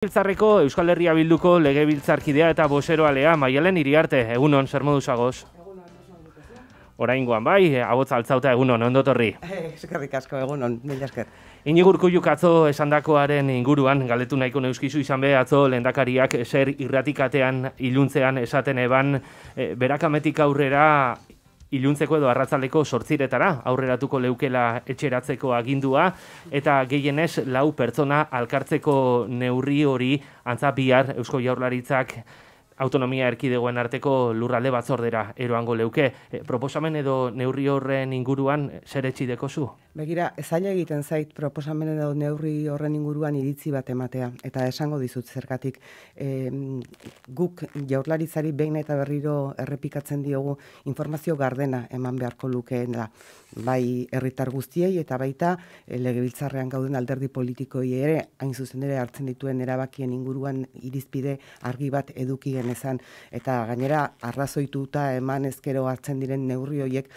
Biltzarreko Euskal Herria Bilduko legebiltzarkidea eta boseroalea Maialen Iriarte, egunon, zer modu zagoz? Oraingoan bai, abotza altzauta egunon, ondotorri. torri. Eh, eskerrik asko, egunon, mila esker. Inigur atzo esandakoaren inguruan, galetu nahiko neuskizu izan beha atzo lendakariak zer irratikatean iluntzean esaten eban, e, eh, berakametik aurrera iluntzeko edo arratzaleko sortziretara aurreratuko leukela etxeratzeko agindua eta gehienez lau pertsona alkartzeko neurri hori antza bihar Eusko Jaurlaritzak autonomia erkidegoen arteko lurralde batzordera eroango leuke. E, proposamen edo neurri horren inguruan zer etxideko Begira, ezaila egiten zait proposamene da neurri horren inguruan iritzi bat ematea. Eta esango dizut zerkatik e, guk jaurlaritzari behin eta berriro errepikatzen diogu informazio gardena eman beharko lukeen da. Bai herritar guztiei eta baita e, legebiltzarrean gauden alderdi politikoi ere hain zuzen ere hartzen dituen erabakien inguruan irizpide argi bat edukien esan, Eta gainera arrazoituta eman ezkero hartzen diren neurri horiek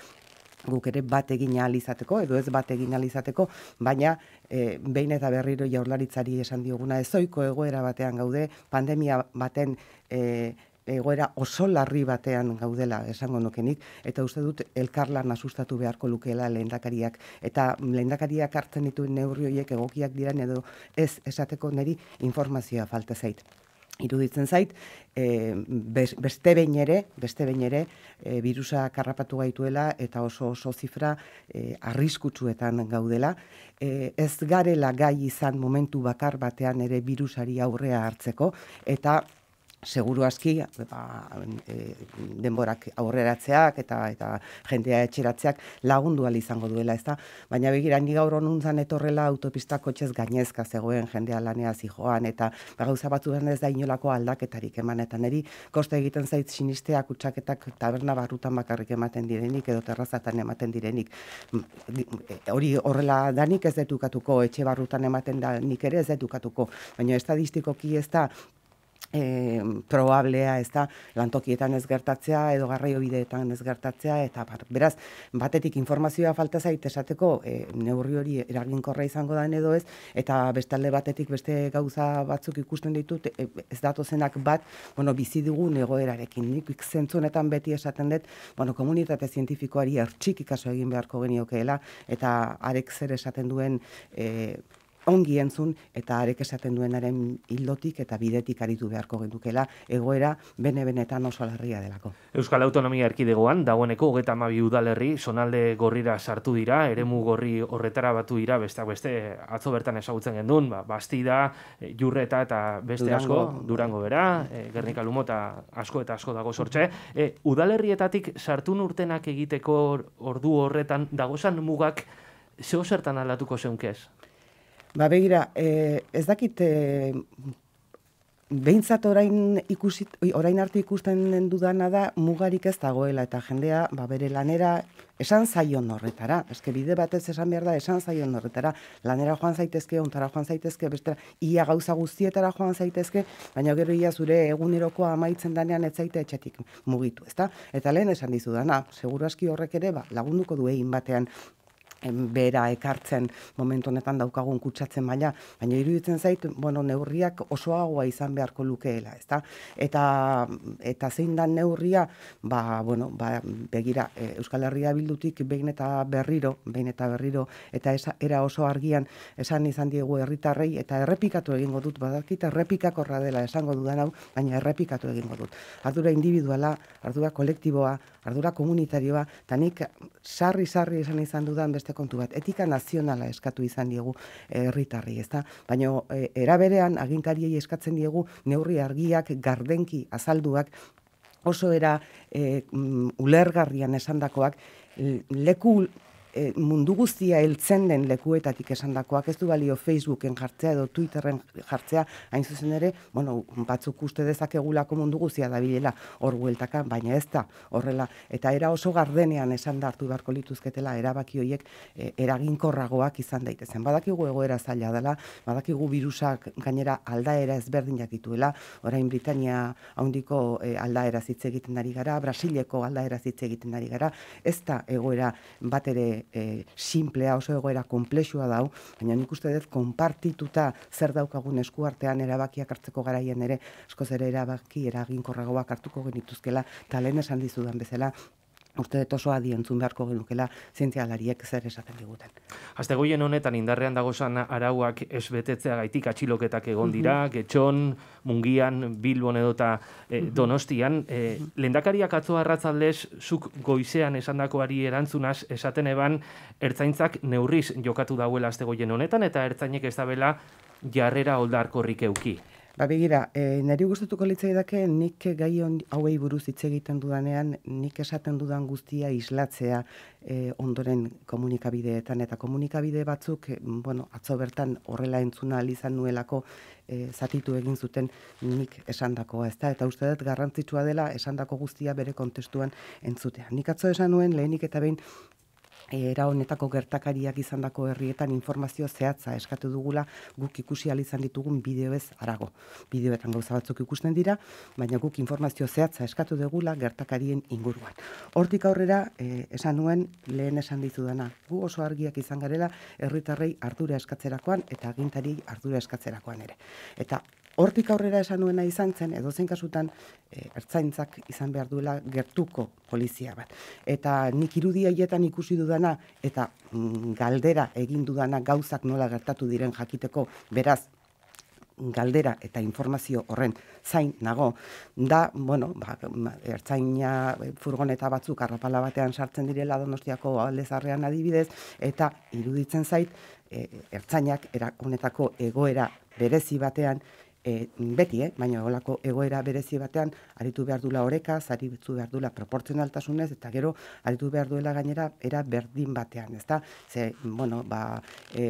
guk ere bat egin ahal izateko edo ez bat egin ahal izateko baina e, behin eta berriro jaurlaritzari esan dioguna ezoiko egoera batean gaude pandemia baten eh, egoera oso larri batean gaudela esango nokenik, eta uste dut elkarlan asustatu beharko lukela lehendakariak eta lehendakariak hartzen dituen neurri horiek egokiak diran edo ez esateko neri informazioa falta zait iruditzen zait, eh, beste behin ere, beste behin ere, e, birusa karrapatu gaituela eta oso oso zifra e, eh, arriskutsuetan gaudela. ez garela gai izan momentu bakar batean ere birusari aurrea hartzeko eta seguru aski ba, e, denborak aurreratzeak eta eta jendea etxeratzeak lagundu al izango duela, ezta? Baina begira ni gaur onuntzan etorrela autopista kotxez gainezka zegoen jendea lanea joan eta ba, gauza batzu den ez da inolako aldaketarik eman eta neri koste egiten zait sinisteak kutsaketak taberna barrutan bakarrik ematen direnik edo terrazatan ematen direnik mm, hori horrela danik ez detukatuko etxe barrutan ematen da nik ere ez detukatuko baina estadistikoki ez da E, probablea, ez da, lantokietan ez gertatzea, edo garraio bideetan ez gertatzea, eta beraz, batetik informazioa falta zait, esateko, eh, neurri hori eraginkorra izango da, edo ez, eta bestalde batetik beste gauza batzuk ikusten ditut, e, ez datozenak bat, bueno, bizi dugu negoerarekin, nik zentzunetan beti esaten dut, bueno, komunitate zientifikoari ertsik ikaso egin beharko geniokeela, eta arek zer esaten duen, e, ongi entzun eta arek esaten duenaren hildotik eta bidetik aritu beharko gendukela egoera bene-benetan oso larria delako. Euskal Autonomia Erkidegoan dagoeneko hogeta mabi udalerri sonalde gorrira sartu dira, eremu gorri horretara batu dira, beste beste atzo bertan ezagutzen gendun, ba, bastida, eh, jurreta eta beste asko, durango bera, e, eh, eta asko eta asko dago sortxe. E, eh, udalerrietatik sartun urtenak egiteko ordu horretan dagozan mugak, Zeo zertan aldatuko zeunkez? Ba begira, e, ez dakit e, eh, Beintzat orain ikusit, orain arte ikusten den dudana da mugarik ez dagoela eta jendea ba bere lanera esan zaion horretara. Eske bide batez esan behar da esan zaion horretara. Lanera joan zaitezke, ontara joan zaitezke, beste ia gauza guztietara joan zaitezke, baina gero ia zure egunerokoa amaitzen danean ez zaite etxetik mugitu, ezta? Eta lehen esan dizu dana, seguraski horrek ere ba, lagunduko du egin batean bera ekartzen momentu honetan daukagun kutsatzen maila, baina iruditzen zait, bueno, neurriak osoagoa izan beharko lukeela, ezta? Eta eta zein da neurria? Ba, bueno, ba, begira, eh, Euskal Herria bildutik behin eta berriro, behin eta berriro eta era oso argian esan izan diegu herritarrei eta errepikatu egingo dut badakit errepikakorra dela esango dudan hau, baina errepikatu egingo dut. Ardura individuala, ardura kolektiboa, ardura komunitarioa, eta sarri-sarri izan izan dudan beste kontu bat, etika nazionala eskatu izan diegu herritarri, ezta? Baina e, eraberean agintariei eskatzen diegu neurri argiak, gardenki, azalduak, oso era e, mm, ulergarrian esandakoak leku E, mundu guztia heltzen den lekuetatik esandakoak ez du balio Facebooken jartzea edo Twitterren jartzea, hain zuzen ere, bueno, batzuk uste dezakegulako mundu guztia dabilela hor gueltaka, baina ez da horrela. Eta era oso gardenean esan da hartu beharko lituzketela erabaki hoiek e, eraginkorragoak izan daitezen. Badakigu egoera zaila dela, badakigu virusak gainera aldaera ezberdinak dituela, orain Britania haundiko e, aldaera zitze egiten ari gara, Brasileko aldaera zitze egiten ari gara, ez da egoera bat ere e, eh, simplea oso egoera komplexua dau, baina nik uste dut konpartituta zer daukagun eskuartean erabakiak hartzeko garaien ere, askoz ere erabaki eraginkorragoak hartuko genituzkela, talen esan dizudan bezala, uste dut oso adi entzun beharko genukela zientzialariek zer esaten diguten. Azte honetan indarrean dagozan arauak esbetetzea gaitik atxiloketak egon dira, mm getxon, mungian, bilbon edota e, donostian. E, eh, mm -hmm. Lendakariak atzoa zuk goizean esandakoari erantzunaz esaten eban, ertzaintzak neurriz jokatu dauela azte honetan, eta ertzainek ez da bela jarrera oldarkorrik uki. Ba begira, e, eh, nari gustatuko litzai dake nik gai hon hauei buruz hitz egiten dudanean, nik esaten dudan guztia islatzea e, ondoren komunikabideetan eta komunikabide batzuk, eh, bueno, atzo bertan horrela entzuna al izan nuelako e, zatitu egin zuten nik esandakoa, ezta? Eta uste dut garrantzitsua dela esandako guztia bere kontestuan entzutea. Nik atzo esan nuen lehenik eta behin era honetako gertakariak izandako herrietan informazio zehatza eskatu dugula guk ikusi ahal izan ditugun bideoez arago. Bideoetan gauza batzuk ikusten dira, baina guk informazio zehatza eskatu dugula gertakarien inguruan. Hortik aurrera, e, esan nuen lehen esan dizudana. Gu oso argiak izan garela herritarrei ardura eskatzerakoan eta agintari ardura eskatzerakoan ere. Eta hortik aurrera esan nuena izan zen, edo zein kasutan, e, ertzaintzak izan behar duela gertuko polizia bat. Eta nik irudi haietan ikusi dudana, eta mm, galdera egin dudana gauzak nola gertatu diren jakiteko, beraz, galdera eta informazio horren zain nago, da, bueno, ba, ertzaina eh, furgoneta batzuk arrapala batean sartzen direla donostiako aldezarrean adibidez, eta iruditzen zait, e, ertzainak erakunetako egoera berezi batean, e, beti, eh? baina olako egoera berezi batean, aritu behar duela horeka, aritu behar duela proportzionaltasunez, eta gero aritu behar duela gainera era berdin batean, ezta, Ze, bueno, ba, e,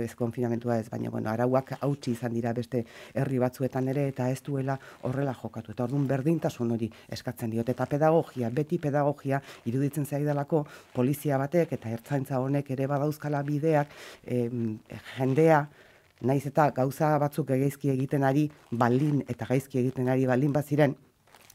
ez konfinamentua ez, baina, bueno, arauak hautsi izan dira beste herri batzuetan ere, eta ez duela horrela jokatu. Eta orduan berdintasun hori eskatzen diot, eta pedagogia, beti pedagogia, iruditzen zaidalako, polizia batek, eta ertzaintza honek ere badauzkala bideak, e, jendea, naiz eta gauza batzuk gaizki egiten ari balin eta gaizki egiten ari balin baziren,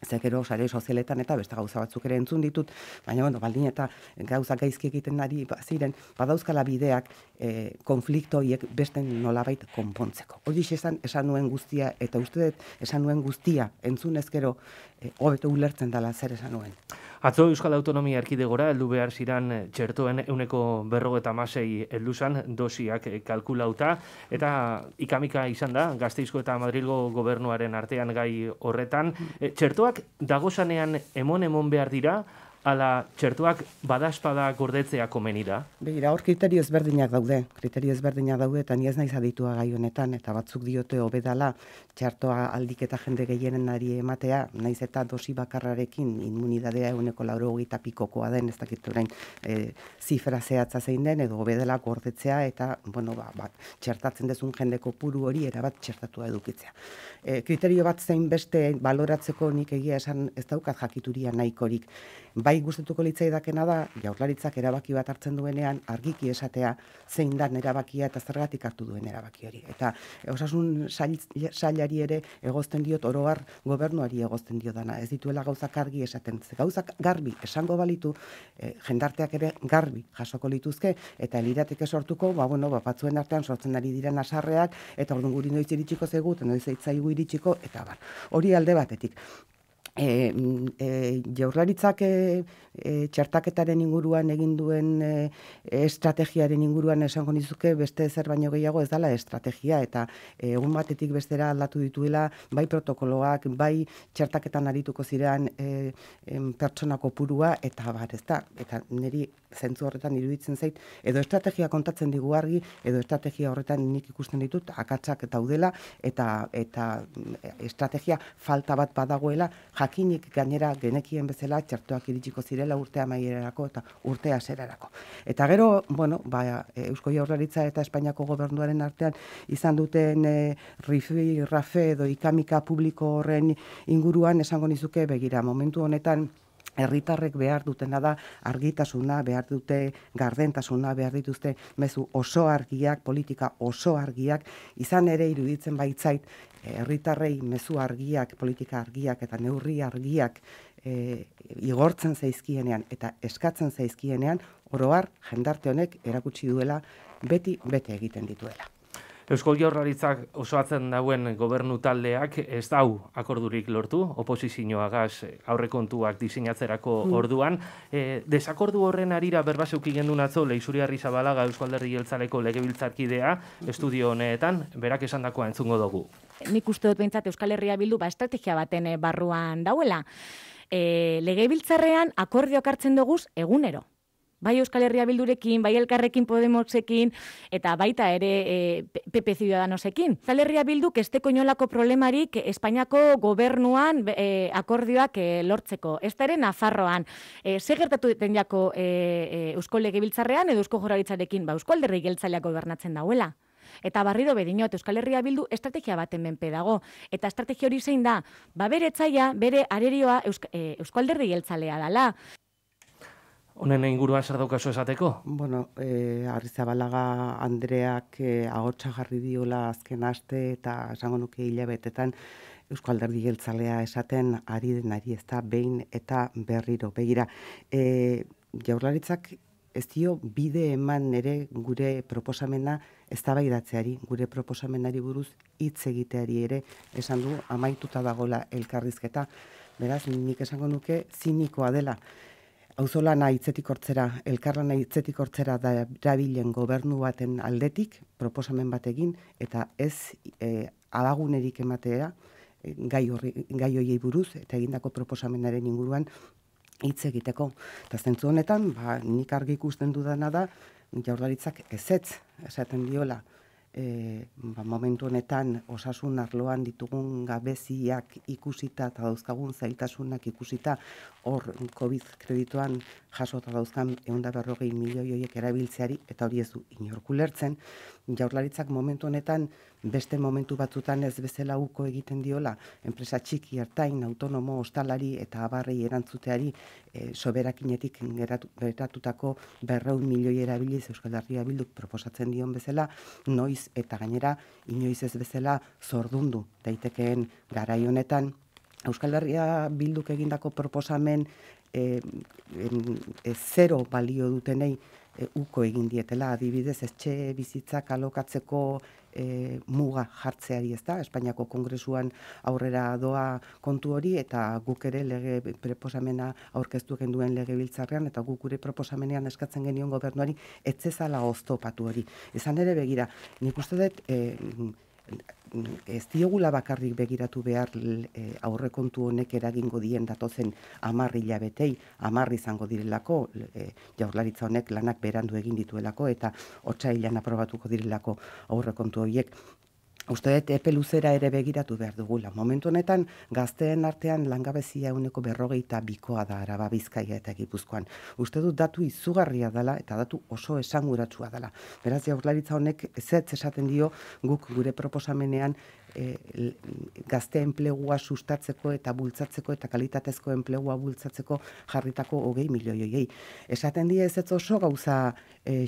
ze gero sare sozialetan eta beste gauza batzuk ere entzun ditut, baina baldin eta gauza gaizki egiten ari baziren, badauzkala bideak e, konflikto hiek beste nolabait konpontzeko. Hori esan, esan nuen guztia, eta uste esan nuen guztia entzun ezkero, e, eh, hobeto ulertzen dela zer esan nuen. Atzo Euskal Autonomia Erkidegora heldu behar ziren eh, txertoen euneko berrogeta masei elduzan dosiak eh, kalkulauta eta ikamika izan da Gazteizko eta Madrilgo gobernuaren artean gai horretan. E, txertoak dagozanean emon emon behar dira ala txertuak badaspada gordetzea komeni da? Begira, hor kriterio ezberdinak daude, kriterio ezberdinak daude, eta ni ez naiz aditua gai honetan, eta batzuk diote hobedala txertoa aldik eta jende gehienen ari ematea, naiz eta dosi bakarrarekin immunidadea eguneko lauro gita pikokoa den, ez dakit orain e, zifra zehatza zein den, edo hobedala gordetzea, eta bueno, ba, ba, txertatzen dezun jendeko puru hori erabat txertatua edukitzea. E, kriterio bat zein beste baloratzeko nik egia esan ez daukat jakituria nahikorik bai gustetuko litzai dakena da, jaurlaritzak erabaki bat hartzen duenean, argiki esatea, zein da erabakia eta zergatik hartu duen erabaki hori. Eta osasun sailari ere egozten diot oroar gobernuari egozten dio dana. Ez dituela gauzak argi esaten. Ze gauzak garbi esango balitu, eh, jendarteak ere garbi jasoko lituzke eta lirateke sortuko, ba bueno, ba, batzuen artean sortzen ari diren hasarreak eta orduan guri noiz iritsiko zegut, noiz eitzaigu iritsiko eta bar. Hori alde batetik. E, e, jaurlaritzak e, e, txertaketaren inguruan egin duen estrategiaren inguruan esango nizuke beste zer baino gehiago ez dala estrategia eta egun batetik bestera aldatu dituela bai protokoloak, bai txertaketan arituko zirean e, pertsonako purua eta bar ez eta niri zentzu horretan iruditzen zait, edo estrategia kontatzen digu argi, edo estrategia horretan nik ikusten ditut, akatsak eta udela, eta, eta mm, estrategia falta bat badagoela, jakinik gainera genekien bezala, txartuak iritsiko zirela urtea maierarako eta urtea zerarako. Eta gero, bueno, ba, Eusko Jaurlaritza eta Espainiako gobernuaren artean, izan duten e, rifi, rafe edo ikamika publiko horren inguruan, esango nizuke begira, momentu honetan, herritarrek behar dutena da argitasuna, behar dute gardentasuna, behar dituzte mezu oso argiak, politika oso argiak, izan ere iruditzen baitzait herritarrei mezu argiak, politika argiak eta neurri argiak e, igortzen zaizkienean eta eskatzen zaizkienean oroar jendarte honek erakutsi duela beti bete egiten dituela. Eusko Jaurlaritzak osoatzen dauen gobernu taldeak ez dau akordurik lortu, oposizioagaz aurrekontuak diseinatzerako mm. orduan. E, desakordu horren arira berbaseuki gendun atzo leizuri harri zabalaga Eusko Alderri Jeltzaleko legebiltzarkidea estudio honetan, berak esan dakoa entzungo dugu. Nik uste dut behintzat Euskal Herria bildu ba estrategia baten eh, barruan dauela. E, legebiltzarrean akordio hartzen dugu egunero, bai Euskal Herria Bildurekin, bai Elkarrekin Podemosekin, eta baita ere e, PP Ciudadanosekin. Euskal Herria Bilduk ez teko inolako problemarik Espainiako gobernuan e, akordioak e, lortzeko. Ez da ere Nafarroan. E, ze gertatu jako e, e, Eusko Lege Biltzarrean edo Eusko Joraritzarekin, ba Eusko Alderri Geltzaleak gobernatzen dauela. Eta barriro bedinot, Euskal Herria Bildu estrategia baten menpe dago. Eta estrategia hori zein da, ba bere etzaia, bere arerioa Eusk, e, Alderri Geltzalea dala. Honen inguruan zer daukazu esateko? Bueno, e, Arrizabalaga Andreak e, eh, agotxa jarri diola azken aste eta esango nuke hilabetetan Eusko Alderdi Geltzalea esaten ari denari ez da behin eta berriro. Begira, e, jaurlaritzak ez dio bide eman ere gure proposamena eztabaidatzeari, gure proposamenari buruz hitz egiteari ere esan du amaituta dagola elkarrizketa. Beraz, nik esango nuke zinikoa dela auzolana hitzetik hortzera, elkarlana hitzetik hortzera da gobernu baten aldetik, proposamen bat eta ez e, ematea, e, gai, horri, gai horiei buruz, eta egindako proposamenaren inguruan hitz egiteko. Eta zentzu honetan, ba, nik argi ikusten dudana da, jaurlaritzak ezetz, esaten diola, e, ba, momentu honetan osasun arloan ditugun gabeziak ikusita eta dauzkagun zailtasunak ikusita hor COVID kredituan jasota dauzkan eunda berrogei milioi horiek erabiltzeari, eta hori ez du inorkulertzen, jaurlaritzak momentu honetan beste momentu batzutan ez bezala uko egiten diola, enpresa txiki ertain autonomo, ostalari eta abarrei erantzuteari e, soberakinetik beretatutako berreun milioi erabiliz Euskal Herria Bilduk proposatzen dion bezala, noiz eta gainera inoiz ez bezala zordundu daitekeen garaionetan, Euskal Herria bilduk egindako proposamen e, zero balio dutenei eh, uko egin dietela, adibidez, etxe bizitzak alokatzeko e, muga jartzeari ez da, Espainiako Kongresuan aurrera doa kontu hori, eta guk ere lege proposamena aurkeztu duen lege biltzarrean, eta guk gure proposamenean eskatzen genion gobernuari, etzezala oztopatu hori. Ezan ere begira, nik uste dut, e, ez diogula bakarrik begiratu behar e, aurrekontu honek eragingo dien datozen amarri hilabetei, amarri izango direlako, eh, jaurlaritza honek lanak berandu egin dituelako, eta otxailan aprobatuko direlako aurrekontu horiek, uste dut epe luzera ere begiratu behar dugula. Momentu honetan, gazteen artean langabezia uneko berrogeita bikoa da araba bizkaia eta gipuzkoan. Uste dut datu izugarria dela eta datu oso esanguratsua dela. Beraz, jaurlaritza honek ez esaten dio guk gure proposamenean E, gazte enplegua sustatzeko eta bultzatzeko eta kalitatezko enplegua bultzatzeko jarritako hogei milioi hogei. Esaten die ez ez oso gauza e,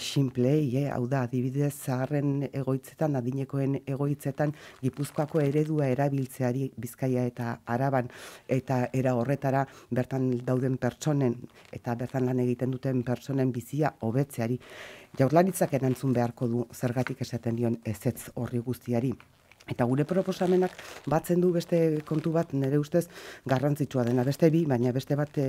hau da, adibidez, zaharren egoitzetan, adinekoen egoitzetan, gipuzkoako eredua erabiltzeari bizkaia eta araban, eta era horretara bertan dauden pertsonen, eta bertan lan egiten duten pertsonen bizia hobetzeari. Jaurlaritzak erantzun beharko du zergatik esaten dion ezetz horri guztiari. Eta gure proposamenak batzen du beste kontu bat nire ustez garrantzitsua dena beste bi, baina beste bat e,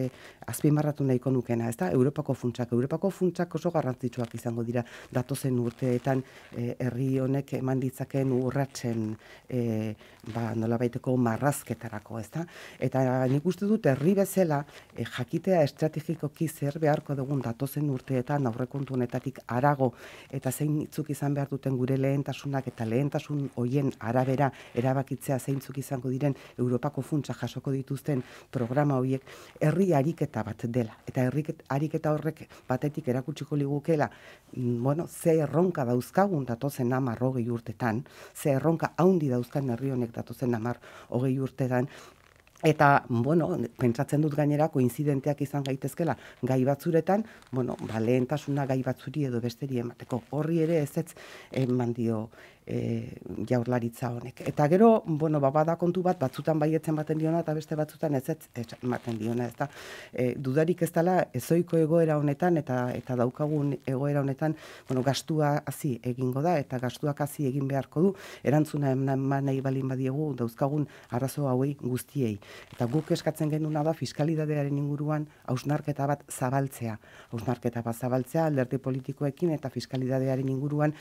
azpimarratu nahiko nukena, ezta? Europako funtsak, Europako funtsak oso garrantzitsuak izango dira datozen urteetan eh, herri honek eman ditzakeen urratzen e, eh, ba nolabaiteko marrazketarako, ezta? Eta nik uste dut herri bezala jakitea estrategikoki zer beharko dugun datozen urteetan aurrekontu honetatik arago eta zein itzuk izan behar duten gure lehentasunak eta lehentasun hoien arabera erabakitzea zeintzuk izango diren Europako funtsa jasoko dituzten programa horiek herri ariketa bat dela eta herri ariketa horrek batetik erakutsiko ligukela mm, bueno ze erronka dauzkagun datozen 10 20 urtetan ze erronka haundi dauzkan herri honek datozen 10 20 urtetan Eta, bueno, pentsatzen dut gainera, koinzidenteak izan gaitezkela, gai batzuretan, bueno, ba, lehentasuna gai batzuri edo besteri emateko. Horri ere ez ez, eman dio, e, jaurlaritza honek. Eta gero, bueno, babada kontu bat, batzutan baietzen baten diona eta beste batzutan ez ez diona. Eta, e, dudarik ez dela, ezoiko egoera honetan eta eta daukagun egoera honetan, bueno, gastua hasi egingo da eta gastuak hasi egin beharko du, erantzuna eman nahi balin badiegu dauzkagun arrazo hauei guztiei. Eta guk eskatzen genuna da, fiskalidadearen inguruan, hausnarketa bat zabaltzea. Hausnarketa bat zabaltzea, alderdi politikoekin eta fiskalidadearen inguruan,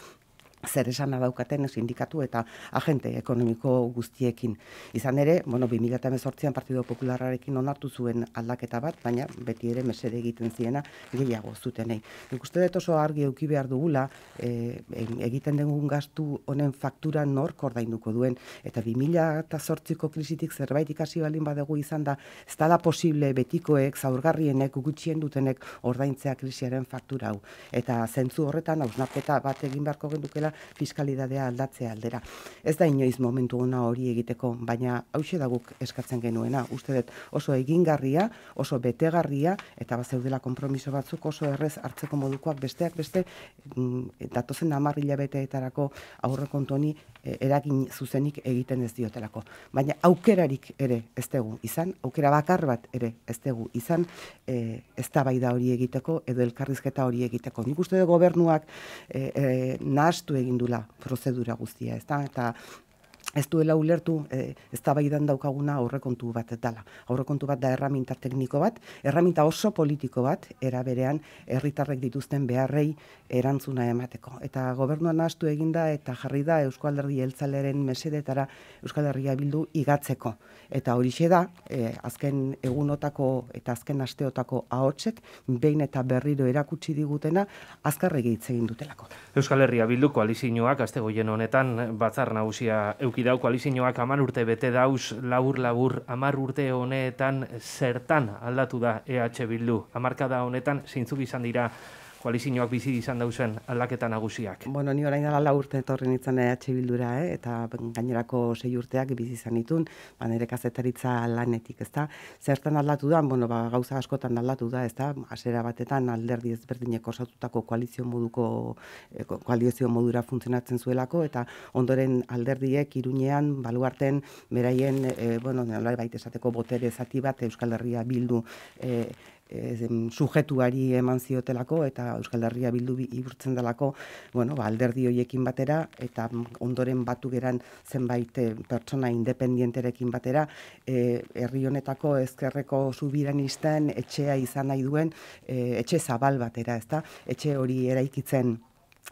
zer esan daukaten sindikatu eta agente ekonomiko guztiekin. Izan ere, bueno, 2018an Partido Populararekin onartu zuen aldaketa bat, baina beti ere mesede egiten ziena gehiago zutenei. Nik uste dut oso argi euki behar dugula, eh, egiten dengun gastu honen faktura nor kordainduko duen, eta 2008 ko krisitik zerbait ikasi balin badegu izan da, ez da posible betikoek, zaurgarrienek, gutxien dutenek ordaintzea krisiaren faktura hau. Eta zentzu horretan, ausnapeta bat egin beharko gendukela, fiskalidadea aldatzea aldera. Ez da inoiz momentu ona hori egiteko, baina hause da guk eskatzen genuena. Uste dut oso egingarria, oso betegarria, eta bat zeudela kompromiso batzuk oso errez hartzeko modukoak besteak beste, mm, datozen amarrila beteetarako aurre kontoni e, eragin zuzenik egiten ez diotelako. Baina aukerarik ere ez dugu izan, aukera bakar bat ere ez dugu izan, e, ez da bai da hori egiteko, edo elkarrizketa hori egiteko. Nik uste dugu gobernuak e, e nahastu egin dula prozedura guztia, ezta? Eta ez duela ulertu e, eh, ez da daukaguna aurrekontu bat dela. Aurrekontu bat da erraminta tekniko bat, erraminta oso politiko bat, eraberean berean herritarrek dituzten beharrei erantzuna emateko. Eta gobernuan astu eginda eta jarri da Eusko Alderdi Eltzaleren mesedetara Euskal Herria bildu igatzeko. Eta hori da, e, azken egunotako eta azken asteotako ahotsek, behin eta berriro erakutsi digutena, azkarregi itzegin egin dutelako. Euskal Herria Bildu alizinuak, azte goien honetan, batzar nagusia euk eduki dau koalizioak 10 urte bete dauz labur labur 10 urte honeetan zertan aldatu da EH Bildu. Hamarkada honetan zeintzuk izan dira balizioak bizi izan dauzen aldaketa nagusiak. Bueno, ni orain dela urte etorren itzan e EH bildura, eh, eta gainerako sei urteak bizi izan ditun, ba nere kazetaritza lanetik, ezta. Zertan aldatu da? Bueno, ba, gauza askotan aldatu da, ezta? Hasera batetan alderdi ezberdineko osatutako koalizio moduko eh, koalizio modura funtzionatzen zuelako eta ondoren alderdiek irunean, baluarten beraien eh bueno, nolabait esateko botere zati bat Euskal Herria bildu eh, sujetuari eman ziotelako eta Euskal Herria bildu iburtzen delako bueno, ba, alderdi hoiekin batera eta mm, ondoren batu geran zenbait eh, pertsona independenterekin batera e, herri honetako ezkerreko izten etxea izan nahi duen e, etxe zabal batera, ezta? Etxe hori eraikitzen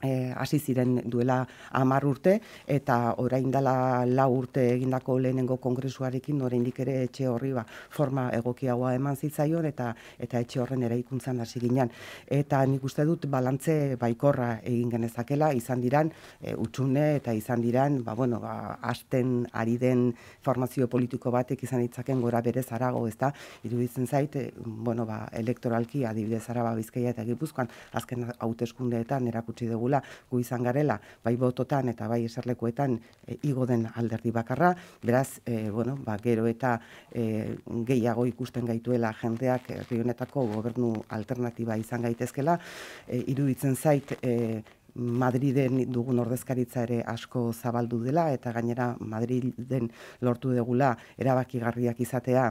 e, hasi ziren duela hamar urte eta orain dela lau urte egindako lehenengo kongresuarekin oraindik ere etxe horri ba, forma egokiagoa eman zitzaion eta eta etxe horren eraikuntzan hasi ginean. Eta nik uste dut balantze baikorra egin genezakela izan diran e, utxune eta izan diran ba, bueno, ba, asten ari den formazio politiko batek izan ditzaken gora bere zarago ez iruditzen zait e, bueno, ba, elektoralki adibidez araba bizkaia eta gipuzkoan azken hauteskundeetan erakutsi dugu dugula gu izan garela, bai bototan eta bai eserlekuetan e, igo den alderdi bakarra, beraz, e, bueno, ba, gero eta e, gehiago ikusten gaituela jendeak e, herri gobernu alternatiba izan gaitezkela, iruditzen zait, e, Madriden dugun ordezkaritza ere asko zabaldu dela eta gainera Madriden lortu degula erabakigarriak izatea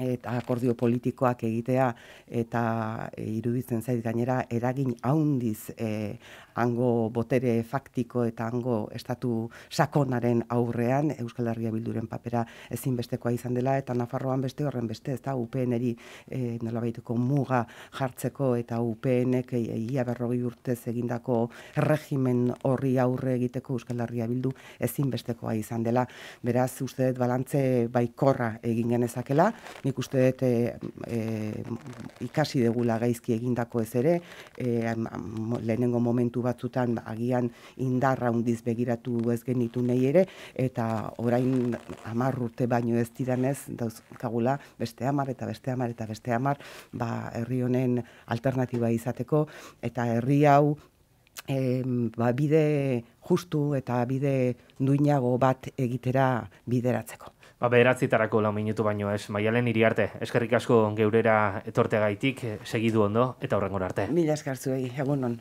eta akordio politikoak egitea eta e, iruditzen zaiz gainera eragin ahundiz e, hango botere faktiko eta hango estatu sakonaren aurrean Euskal Herria Bilduren papera ezinbestekoa izan dela eta Nafarroan beste horren beste ez da UPN eri e, nola muga jartzeko eta UPN ek e, e, urtez egindako regimen horri aurre egiteko Euskal Herria Bildu ezinbestekoa izan dela beraz usteet balantze baikorra egin genezakela nik uste dut eh, eh, ikasi degula gaizki egindako ez ere, e, lehenengo momentu batzutan ba, agian indarra undiz begiratu ez genitu nahi ere, eta orain amar urte baino ez diranez, dauzkagula beste amar eta beste amar eta beste amar, ba, herri honen alternatiba izateko, eta herri hau e, bide justu eta bide duinago bat egitera bideratzeko. Ba, beratzi lau minutu baino ez. Maialen hiri arte, eskerrik asko geurera etortegaitik segidu ondo eta horrengor arte. Mila eskartzu egi, egun non.